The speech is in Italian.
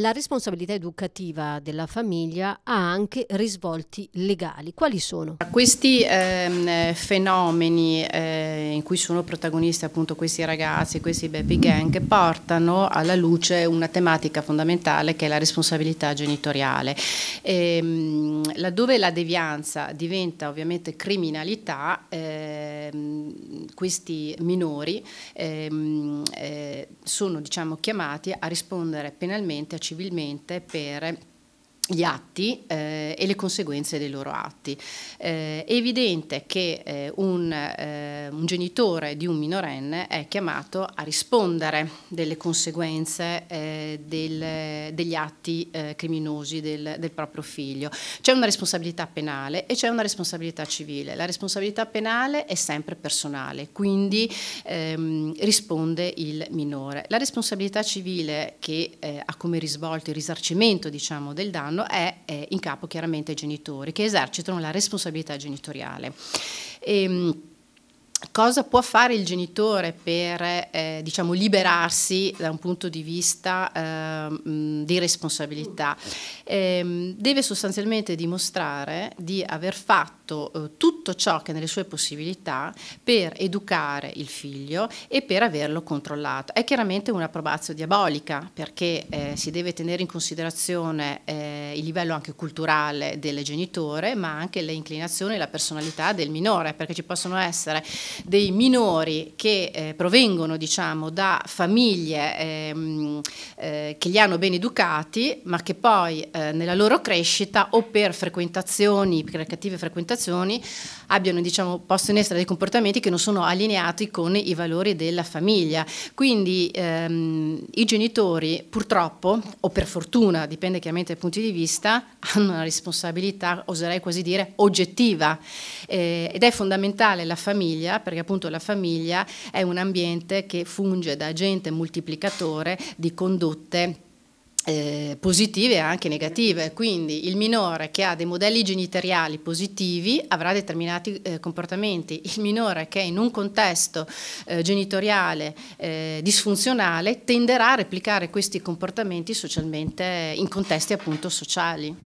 La responsabilità educativa della famiglia ha anche risvolti legali. Quali sono? Questi eh, fenomeni eh, in cui sono protagonisti appunto questi ragazzi, questi baby gang, portano alla luce una tematica fondamentale che è la responsabilità genitoriale. E, ehm, laddove la devianza diventa ovviamente criminalità, eh, questi minori ehm, eh, sono diciamo, chiamati a rispondere penalmente e civilmente per gli atti eh, e le conseguenze dei loro atti. Eh, è evidente che eh, un eh, un genitore di un minorenne è chiamato a rispondere delle conseguenze eh, del, degli atti eh, criminosi del, del, proprio figlio. C'è una responsabilità penale e c'è una responsabilità civile. La responsabilità penale è sempre personale, quindi ehm, risponde il minore. La responsabilità civile che eh, ha come risvolto il risarcimento diciamo, del danno è in capo chiaramente ai genitori che esercitano la responsabilità genitoriale. E, ehm, cosa può fare il genitore per eh, diciamo, liberarsi da un punto di vista eh, di responsabilità? Eh, deve sostanzialmente dimostrare di aver fatto fatto eh, tutto ciò che è nelle sue possibilità per educare il figlio e per averlo controllato. È chiaramente una probazio diabolica perché eh, si deve tenere in considerazione eh, il livello anche culturale del genitore ma anche le inclinazioni e la personalità del minore perché ci possono essere dei minori che eh, provengono diciamo da famiglie ehm, eh, che li hanno ben educati ma che poi eh, nella loro crescita o per frequentazioni, per cattive frequentazioni generazioni abbiano diciamo, posto in essere dei comportamenti che non sono allineati con i valori della famiglia. Quindi ehm, i genitori purtroppo, o per fortuna, dipende chiaramente dai punti di vista, hanno una responsabilità, oserei quasi dire, oggettiva eh, ed è fondamentale la famiglia perché appunto la famiglia è un ambiente che funge da agente moltiplicatore di condotte eh, positive e anche negative, quindi il minore che ha dei modelli genitoriali positivi avrà determinati eh, comportamenti, il minore che è in un contesto eh, genitoriale eh, disfunzionale tenderà a replicare questi comportamenti socialmente in contesti appunto sociali.